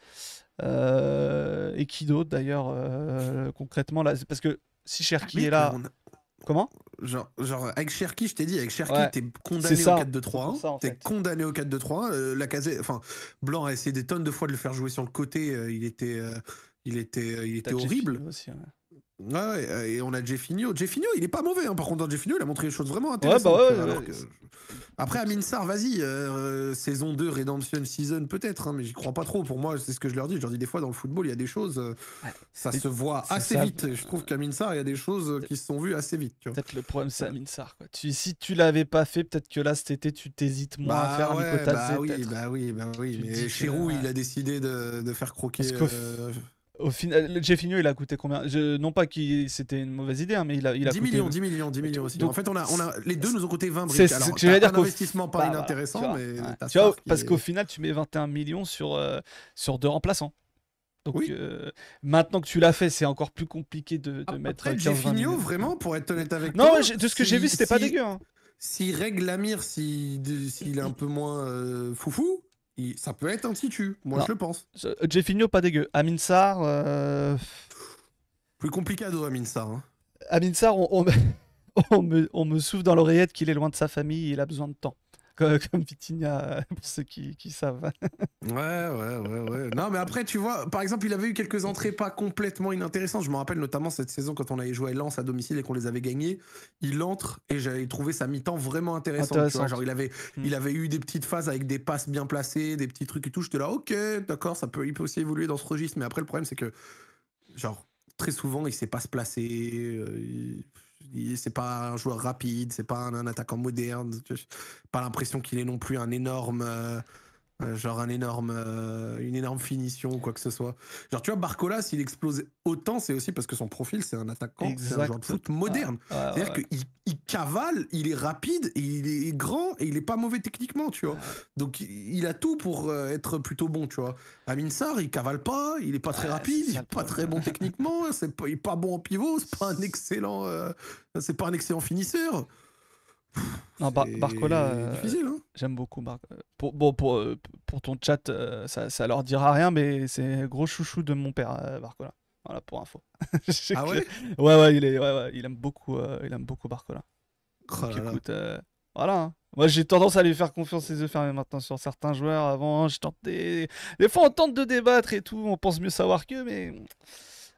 Euh, et qui d'autre d'ailleurs euh, concrètement là Parce que si Cherki ah est là. Comment genre, genre, avec Cherki, je t'ai dit, avec Cherki, t'es condamné, au 4-2-3. T'es condamné au 4-2-3. Euh, enfin, Blanc a essayé des tonnes de fois de le faire jouer sur le côté. Euh, il était, il était, il était horrible. Ouais, euh, et on a Jeffinho. Jeffinho, il est pas mauvais, hein. par contre, dans Jeffinho, il a montré des choses vraiment bah intéressantes. Ouais, bah Après, Aminsar, vas-y, euh, euh, saison 2, Redemption Season, peut-être, hein, mais j'y crois pas trop. Pour moi, c'est ce que je leur dis. Je leur dis des fois, dans le football, il y a des choses, ça se voit assez vite. Je trouve Sarr, il y a des choses qui se sont vues assez vite. Peut-être le problème, c'est Aminsar. Quoi. si tu l'avais pas fait, peut-être que là, cet été, tu t'hésites moins à bah faire un bah, bah, oui, bah oui, bah oui, mais Chirou, il a décidé de, de faire croquer. Au final, Jeffinho, il a coûté combien Non pas que c'était une mauvaise idée, hein, mais il a, il a 10 millions, 10 millions, 10 millions aussi. Donc, en fait, on a, on a, les deux nous ont coûté 20 briques. Alors, un investissement pas bah, bah, inintéressant, mais tu vois, parce qu'au final, tu mets 21 millions sur, euh, sur deux remplaçants. Donc euh, maintenant que tu l'as fait, c'est encore plus compliqué de, mettre. Après, euh, Jeffinho, vraiment, pour être honnête avec toi. Non, de ce que j'ai vu, c'était pas dégueu. Hein. Si règle Lamir, s'il est un peu moins foufou ça peut être un titu, moi je le pense. Jeffinho, pas dégueu. Aminsar. Euh, Plus compliqué à dos, Aminsar. Hein. Aminsar, on, me, on me souffle dans l'oreillette qu'il est loin de sa famille, il a besoin de temps. comme, comme euh, pour ceux qui, savent. ouais, ouais, ouais, ouais. Non, mais après, tu vois, par exemple, il avait eu quelques entrées pas complètement inintéressantes. Je me rappelle notamment cette saison quand on avait joué à Lens à domicile et qu'on les avait gagnés. Il entre et j'avais trouvé sa mi-temps vraiment intéressante. Intéressant. genre, il avait, hmm. il avait eu des petites phases avec des passes bien placées, des petits trucs et tout. J'étais là, ok, d'accord, ça peut, il peut aussi évoluer dans ce registre. Mais après, le problème, c'est que, genre, très souvent, il sait pas se placer. Euh, c'est pas un joueur rapide, c'est pas un, attaquant moderne. Pas l'impression qu'il est non plus un énorme. Euh, euh, genre un énorme, euh, une énorme finition ou quoi que ce soit. Genre, tu vois, Barcola, s'il explose autant, c'est aussi parce que son profil, c'est un attaquant, c'est un joueur de foot moderne. C'est-à-dire qu'il il cavale, il est rapide, il est grand et il est pas mauvais techniquement, tu vois. Donc, il a tout pour euh, être plutôt bon, tu vois. Amin Sarr, il cavale pas, il est pas très rapide, il est pas très bon techniquement, c'est pas, il est pas bon en pivot, c'est pas un excellent, c'est pas un excellent finisseur. Non, Barcola, euh, hein. j'aime beaucoup. Bar euh, pour, bon, pour, euh, ton chat, ça, ça, leur dira rien, mais c'est gros chouchou de mon père, Barcola. Voilà pour info. ah ouais, ouais, ouais, il est, ouais, ouais, il aime beaucoup, il aime beaucoup Barcola. Oh voilà. Hein. Moi, j'ai tendance à lui faire confiance les yeux fermés maintenant sur certains joueurs. Avant, je tentais... des fois, on tente de débattre et tout. On pense mieux savoir qu'eux, mais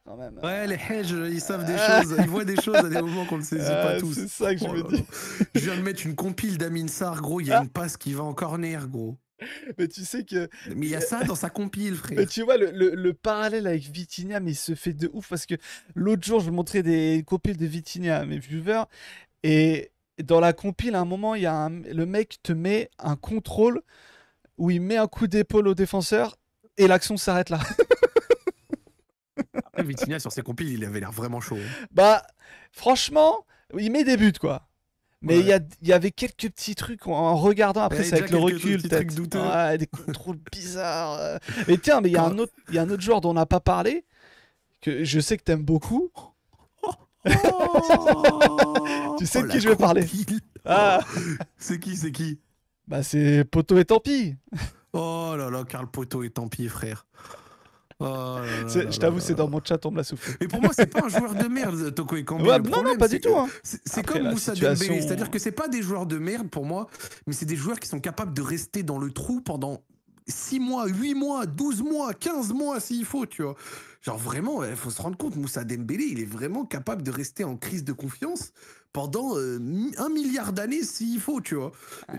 Hein. Ouais, les hedges, ils savent des euh. choses, ils voient des choses à des moments qu'on ne saisit pas euh, tous. C'est ça que je oh veux me dis. je viens de mettre une compile d'Amin Sar, gros, il y a ah. une passe qui va en corner, gros. Mais tu sais que. Mais il y a ça dans sa compile, frère. Mais tu vois, le, le, le, parallèle avec Vitinia, mais il se fait de ouf parce que l'autre jour, je montrais des compiles de Vitinia à mes viewers et dans la compile, à un moment, il y a le mec te met un contrôle où il met un coup d'épaule au défenseur et l'action s'arrête là. Vitinha sur ses compiles, il avait l'air vraiment chaud. Hein. Bah, franchement, il met des buts, quoi. Mais il y, avait quelques petits trucs en, regardant après, ça avec le recul, peut des contrôles bizarres. Euh. Mais tiens, mais il y, a un autre, y un autre joueur dont on n'a pas parlé, que je sais que t'aimes beaucoup. Oh. tu sais oh, de qui je vais parler ah. C'est qui, c'est qui Bah c'est Poto et tant pis. oh là là, Karl Poto et tant pis, frère. Oh je t'avoue, c'est dans mon chat, on me l'a soufflé. Mais pour moi, c'est pas un joueur de merde, Toko et non, non, pas du tout. Hein. C'est comme Moussa Dembele c'est-à-dire que c'est pas des joueurs de merde pour moi, mais c'est des joueurs qui sont capables de rester dans le trou pendant 6 mois, 8 mois, 12 mois, 15 mois s'il faut, tu vois. Genre vraiment, il faut se rendre compte, Moussa Dembélé, il est vraiment capable de rester en crise de confiance pendant euh, un milliard d'années s'il faut, tu vois.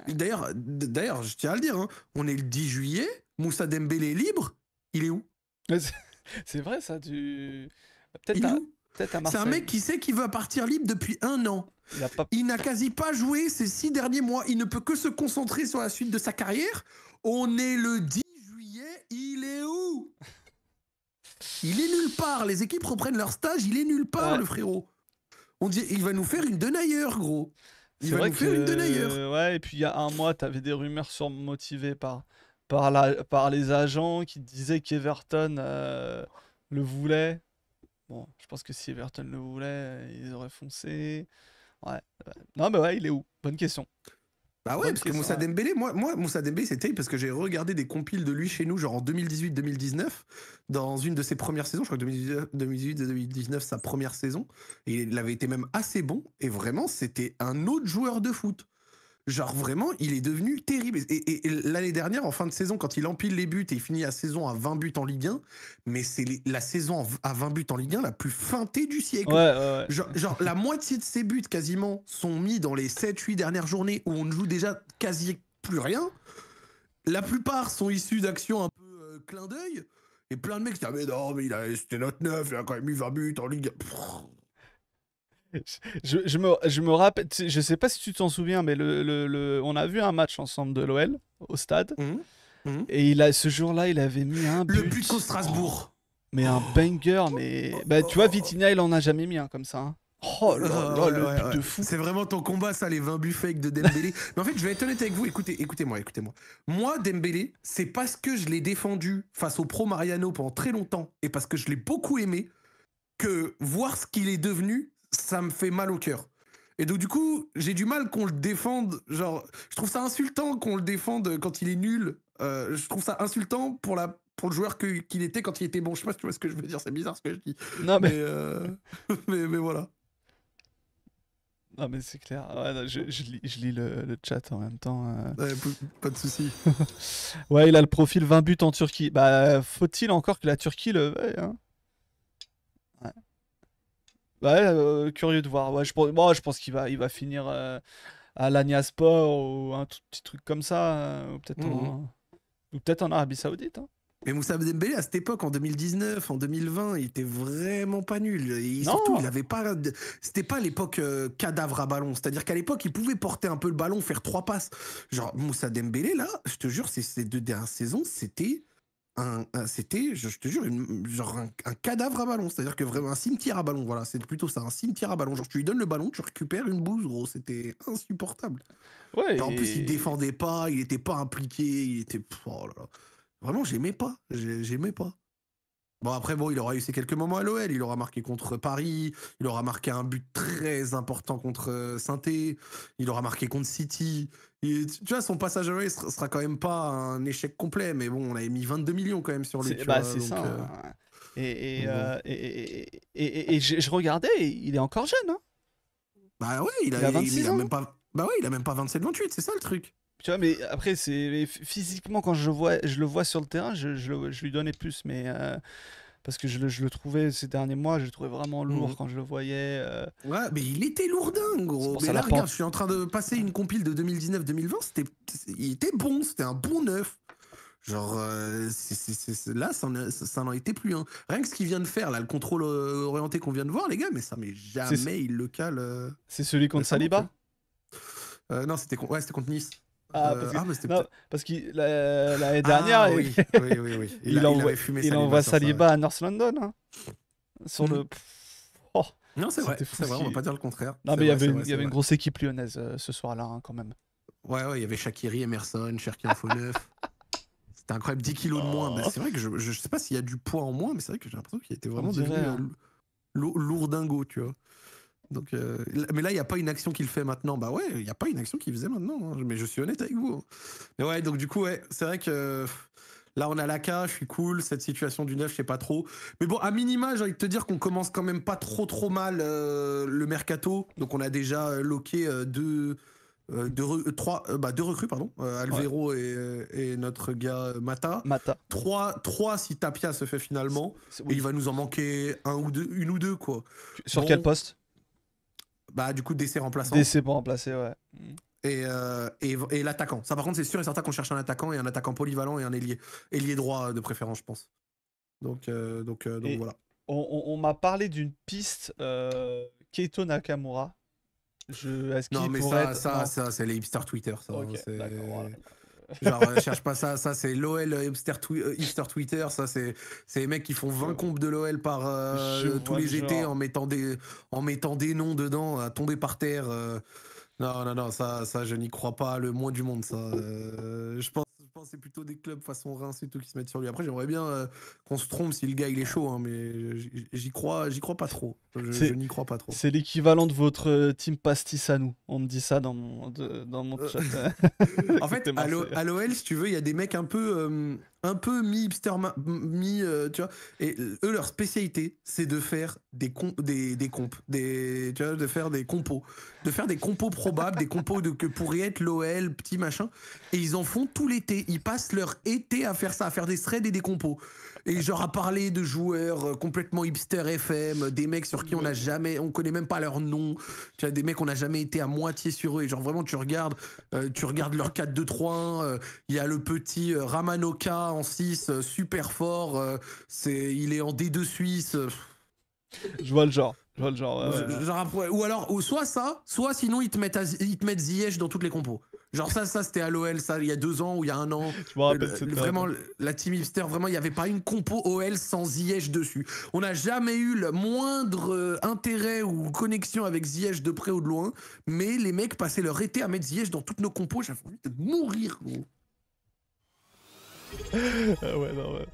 D'ailleurs, d'ailleurs, je tiens à le dire, hein, on est le 10 juillet, Moussa Dembélé est libre, il est où C'est vrai, ça. Tu... Peut-être à, Marseille. C'est un mec qui sait qu'il va partir libre depuis un an. Il n'a quasi pas joué ces six derniers mois. Il ne peut que se concentrer sur la suite de sa carrière. On est le 10 juillet. Il est où Il est nulle part. Les équipes reprennent leur stage. Il est nulle part, le frérot. On dit, il va nous faire une denailleur, gros. Il va nous faire une denailleur. Ouais, et puis il y a un mois, tu avais des rumeurs sur motivé par par, par les agents qui disaient qu'Everton euh, le voulait. Bon, je pense que si Everton le voulait, ils auraient foncé. Ouais. Bah, non, mais bah ouais, il est où Bonne question. Bah ouais, parce que Moussa Dembélé, moi, Moussa Dembélé, c'était parce que j'ai regardé des compiles de lui chez nous, genre en 2018-2019, dans une de ses premières saisons, je crois que 2018-2019, sa première saison. Et il avait été même assez bon, et vraiment, c'était un autre joueur de foot. Genre vraiment, il est devenu terrible. Et, l'année dernière, en fin de saison, quand il empile les buts et il finit la saison à 20 buts en Ligue 1, mais c'est la saison à 20 buts en Ligue 1 la plus feintée du siècle. Genre, la moitié de ses buts quasiment sont mis dans les 7-8 dernières journées où on ne joue déjà quasi plus rien. La plupart sont issus d'actions un peu euh, clin d'œil. Et plein de mecs qui disent ah, mais non, mais c'était notre neuf, il a quand même mis 20 buts en Ligue 1 je, me, je me rappelle, je sais pas si tu t'en souviens, mais le, on a vu un match ensemble de l'OL au stade. Mmh, mmh. Et il a, ce jour-là, il avait mis un but. Le but contre Strasbourg. Oh. mais un banger, mais. bah, tu vois, Vitinha, il en a jamais mis un comme ça. Hein. Oh là là, le de fou. C'est vraiment ton combat, ça, les 20 buts fake de Dembélé. mais en fait, je vais être honnête avec vous. Écoutez, écoutez-moi, écoutez-moi. Moi, Dembélé, c'est parce que je l'ai défendu face au pro Mariano pendant très longtemps et parce que je l'ai beaucoup aimé que voir ce qu'il est devenu, ça me fait mal au cœur. Et donc, du coup, j'ai du mal qu'on le défende. Genre, je trouve ça insultant qu'on le défende quand il est nul. Euh, je trouve ça insultant pour, la, pour le joueur qu'il était quand il était bon. Je sais pas si tu vois ce que je veux dire. C'est bizarre ce que je dis. Non, mais. Mais, euh, voilà. Non, mais c'est clair. Ah je, lis, le, chat en même temps. Euh. pas de souci. ouais, il a le profil 20 buts en Turquie. Bah, faut-il encore que la Turquie le veuille hein Ouais, euh, curieux de voir. je pense, moi, je pense qu'il va, il va finir euh, à l'Agniasport ou un petit truc comme ça, euh, ou peut-être mmh en, peut en Arabie Saoudite. Hein. Mais Moussa Dembélé à cette époque, en 2019, en 2020, il était vraiment pas nul. surtout, il avait pas. C'était pas l'époque cadavre à ballon. C'est-à-dire qu'à l'époque, il pouvait porter un peu le ballon, faire trois passes. Genre Moussa Dembélé là, je te jure, ces, deux dernières saisons, c'était un, c'était, je, te jure, genre un, cadavre à ballon, c'est-à-dire que vraiment un cimetière à ballon, voilà, c'est plutôt ça, un cimetière à ballon. Genre, tu lui donnes le ballon, tu récupères une bouse, gros, c'était insupportable. Ouais, en plus, il défendait pas, il était pas impliqué, il était. Oh là là. Vraiment, j'aimais pas, j'aimais pas. Bon, après, bon, il aura eu ses quelques moments à l'OL. Il aura marqué contre Paris. Il aura marqué un but très important contre euh, saint Il aura marqué contre City. Et, tu vois, son passage à l'OL sera quand même pas un échec complet. Mais bon, on avait mis 22 millions quand même sur lui. C'est ça. Et, et, et, et, je, regardais, il est encore jeune. Hein bah ouais, il, a, 26 il ans. bah ouais, il a même pas 27-28, c'est ça le truc. Tu vois, mais après, c'est physiquement, quand je, vois, je le vois sur le terrain, je, je, lui donnais plus, mais euh, parce que je le, je le, trouvais ces derniers mois, je le trouvais vraiment lourd mmh. quand je le voyais. Euh. Ouais, mais il était lourdin, gros. Mais là, regarde, je suis en train de passer une compile de 2019-2020, c'était, il était bon, c'était un bon neuf. Genre, euh, là, ça n'en était plus. un hein. Rien que ce qu'il vient de faire, là, le contrôle orienté qu'on vient de voir, les gars, mais ça, mais jamais il le cale. C'est celui contre Saliba euh, Non, c'était ouais, contre Nice. Ah, euh, parce que, ah, parce la, l'année ah, dernière, oui, il, envoie, Saliba à North London. Hein. sur hmm. le. Oh, non, c'est vrai, vrai, on va pas dire le contraire. Non, mais il y avait, une, grosse équipe lyonnaise euh, ce soir-là, hein, quand même. Ouais, ouais, il y avait Shakiri, Emerson, Cherki Info 9. C'était incroyable, 10 kilos de moins. Oh. c'est vrai que je, je sais pas s'il y a du poids en moins, mais c'est vrai que j'ai l'impression qu'il était vraiment devenu euh, hein. dingo, tu vois. Donc, euh, mais là, il n'y a pas une action qu'il fait maintenant. Bah ouais, il n'y a pas une action qu'il faisait maintenant. Hein. Mais je suis honnête avec vous. Mais ouais, donc du coup, ouais, c'est vrai que là, on a la cas. je suis cool. Cette situation du neuf je sais pas trop. Mais bon, à minima, j'ai envie de te dire qu'on commence quand même pas trop trop mal euh, le mercato. Donc on a déjà euh, loqué deux, deux, trois, bah, deux recrues, pardon. Alvero et, et, notre gars Mata. Mata. Trois, trois si Tapia se fait finalement. Et il va nous en manquer un ou deux, une ou deux, quoi. Sur quel poste bah, du coup, DC remplaçant. DC pour remplacer, ouais. Et, euh, et, et l'attaquant. Ça, par contre, c'est sûr et certain qu'on cherche un attaquant et un attaquant polyvalent et un ailier. Ailier droit, euh, de préférence, je pense. Donc, euh, donc, donc voilà. On, on, m'a parlé d'une piste Keito Nakamura. Je, est-ce qu'il non, mais pourrait ça, ça, ça c'est les hipsters Twitter. Ça, c'est... Genre, euh, cherche pas ça, ça c'est l'OL Easter euh, euh, Twitter, ça c'est les mecs qui font 20 comptes de l'OL par tous les étés en mettant, des, en mettant des noms dedans, à tomber par terre. Non, non, non, ça, ça je n'y crois pas le moins du monde, ça. je pense c'est plutôt des clubs façon Reims et tout qui se mettent sur lui. Après, j'aimerais bien euh, qu'on se trompe si le gars il est chaud, hein, mais j'y crois, j'y crois pas trop. Je, n'y crois pas trop. C'est l'équivalent de votre euh, team pastis à nous. On me dit ça dans mon, euh. chat. en fait, à l'OL, si tu veux, il y a des mecs un peu un peu mi hipster euh, mi tu vois et eux leur spécialité c'est de faire des des comps des tu vois de faire des compos de faire des compos probables des compos de que pourrait être l'OL petit machin et ils en font tout l'été ils passent leur été à faire ça à faire des threads et des compos et genre à parler de joueurs euh, complètement hipster FM, des mecs sur qui on n'a jamais, on connaît même pas leur nom. Tu as des mecs on n'a jamais été à moitié sur eux. Et genre vraiment tu regardes, euh, tu regardes leur 4 2 3 Il y a le petit euh, Ramanoka en 6, super fort. c'est, il est en D2 Suisse. Je vois le genre. Genre, euh, ou alors, ou soit ça, soit sinon ils te mettent, ils te mettent Ziyech dans toutes les compos. Genre ça, ça c'était à l'OL, ça il y a deux ans ou il y a un an. Je vraiment, la team hipster, vraiment, il n'y avait pas une compo OL sans Ziyech dessus. On n'a jamais eu le moindre euh, intérêt ou connexion avec Ziyech de près ou de loin, mais les mecs passaient leur été à mettre Ziyech dans toutes nos compos. J'avais envie de mourir, gros. Ah ouais, non, ouais.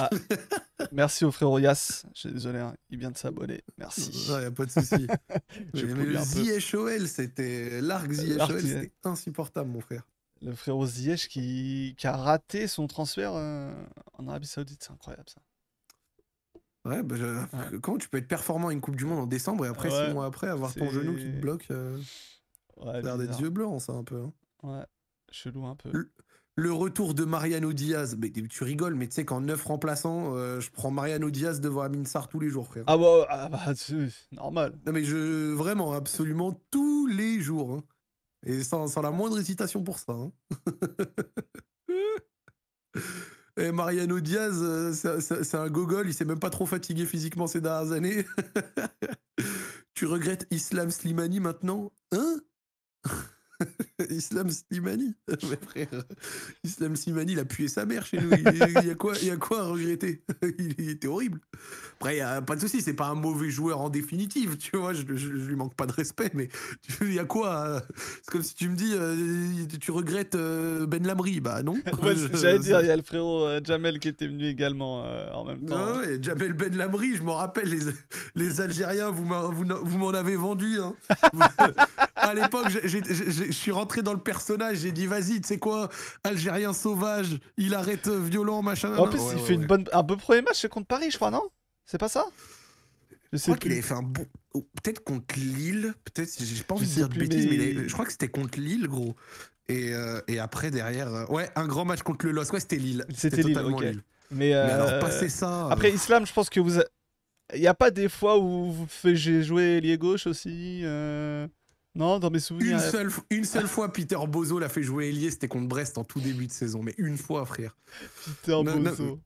Ah. merci au frère Yas. Je suis désolé, hein. il vient de s'abonner. Merci. Il n'y a pas de souci. le c'était. L'arc ZHOL, c'était insupportable, mon frère. Le frérot Ziyech qui... a raté son transfert euh, en Arabie Saoudite, c'est incroyable ça. Bah, ouais, comment tu peux être performant à une Coupe du Monde en décembre et après, six mois après, avoir ton genou qui te bloque euh, ouais, Ça a yeux blancs, ça, un peu. Hein. Ouais, chelou un peu. Le retour de Mariano Diaz, mais tu rigoles, mais tu sais qu'en neuf remplaçants, euh, je prends Mariano Diaz devant Amin tous les jours, frère. Ah bah, ah bah c'est normal. Non mais je vraiment absolument tous les jours, hein. et sans, la moindre hésitation pour ça. Hein. et Mariano Diaz, euh, c'est un gogol, il s'est même pas trop fatigué physiquement ces dernières années. tu regrettes Islam Slimani maintenant, hein Islam Slimani, mon frère. Islam Slimani, il a pué sa mère chez nous. Il, y, a quoi, il y a quoi à regretter il, était horrible. Après, il y a pas de souci, c'est pas un mauvais joueur en définitive, tu vois. Je, je, lui manque pas de respect, mais tu, il y a quoi euh, C'est comme si tu me dis, euh, tu regrettes euh, Ben Lamri, bah non. J'allais dire, il y a le frérot Jamel qui était venu également en même temps. Ouais, Jamel Ben Lamri, je m'en rappelle, les, Algériens, vous m'en avez vendu. Hein à l'époque, je suis rentré dans le personnage, j'ai dit vas-y, tu sais quoi, Algérien sauvage, il arrête euh, violent, machin. En plus, il fait Une bonne, un peu premier match contre Paris, je crois, non C'est pas ça je, crois qu'il avait fait un bon. Oh, peut-être contre Lille, peut-être, j'ai pas envie de dire de bêtises, mais, je crois que c'était contre Lille, gros. Et, euh, et après, derrière, euh, ouais, un grand match contre le LOS. Ouais, c'était Lille. C'était Lille, Lille. Mais, alors, passer ça. Après, Islam, je pense que vous. Il y n'y a pas des fois où j'ai joué lié gauche aussi non, dans mes souvenirs. Une euh, seule, une seule fois, Peter Bozo l'a fait jouer ailier, c'était contre Brest en tout début de saison, mais une fois, frère. Peter non, Bozo.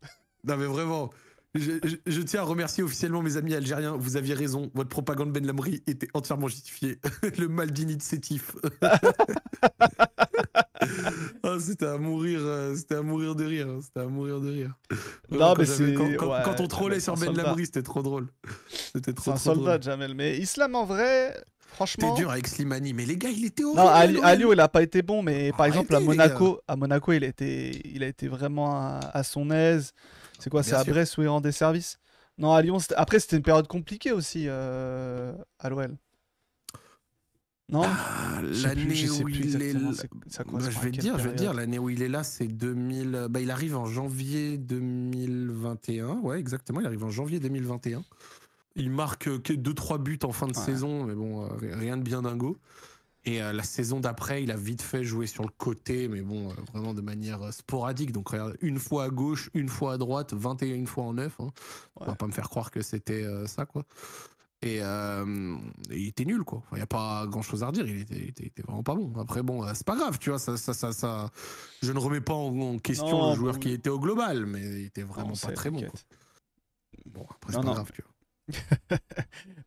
Non, mais vraiment. Je, tiens à remercier officiellement mes amis algériens. Vous aviez raison. Votre propagande Ben Lamri était entièrement justifiée. Le mal de Sétif. Ah, c'était à mourir, euh, c'était à mourir de rire, hein, c'était à mourir de rire. Non, mais c'est quand, on trollait sur Ben Labri, c'était trop drôle. C'était trop. C'est un soldat, Jamel. Mais Islam en vrai, franchement. C'était dur avec Slimani, mais les gars, il était horrible. Non, Alio, il a pas été bon, mais par exemple à Monaco, à Monaco, il a été, il a été vraiment à, son aise. C'est quoi, c'est à Brest où il rendait service. Non, à Lyon, après c'était une période compliquée aussi euh, à l'OL. Non bah, L'année où il est là. Ça bah, je vais dire, je vais dire, l'année où il est là, c'est 2000. Bah, il arrive en janvier 2021. Ouais, exactement, il arrive en janvier 2021. Il marque 2-3 euh, buts en fin de saison, mais bon, euh, rien de bien dingo. Et euh, la saison d'après, il a vite fait jouer sur le côté, mais bon, vraiment de manière sporadique. Donc, une fois à gauche, une fois à droite, 21 fois en neuf. Hein. On va pas me faire croire que c'était ça, quoi. Euh, et il était nul, quoi. Il y n'y a pas grand chose à redire. Il était, était, vraiment pas bon. Après, bon, euh, c'est pas grave, tu vois. Ça, ça, ça, Je ne remets pas en, question le joueur qui était au global, mais il était vraiment pas très bon. Bon, après, c'est pas grave, tu vois.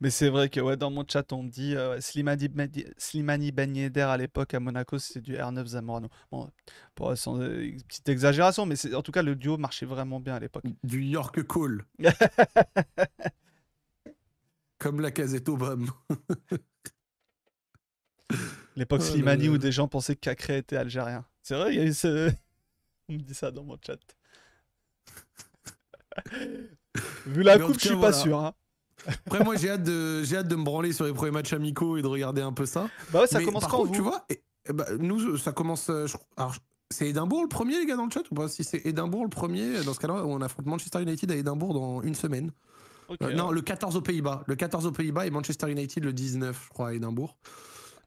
mais c'est vrai que ouais, dans mon chat, on me dit euh, Slimani, Slimani Ben à l'époque à Monaco, c'est du R9 Zamorano. Bon, sans, petite exagération, mais en tout cas, le duo marchait vraiment bien à l'époque. Du York cool. Comme la casette Obama. L'époque oh Slimani où des gens pensaient que Cacré était algérien. C'est vrai, il y a eu ce... On me dit ça dans mon chat. Vu la coupe, je je suis pas sûr. Hein. Après, moi, j'ai hâte, de, j'ai hâte de me branler sur les premiers matchs amicaux et de regarder un peu ça. Bah ouais, ça commence quand Tu vois, et, eh bah, nous, ça commence. Euh, c'est Edimbourg le premier, les gars, dans le chat ou pas Si c'est Edimbourg le premier, dans ce cas-là, on affronte Manchester United à Edimbourg dans une semaine. Euh, non, le 14 aux Pays-Bas. Le 14 aux Pays-Bas et Manchester United le 19, je crois, à Édimbourg.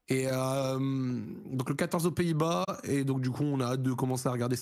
Et euh, donc le 14 aux Pays-Bas, et donc du coup on a hâte de commencer à regarder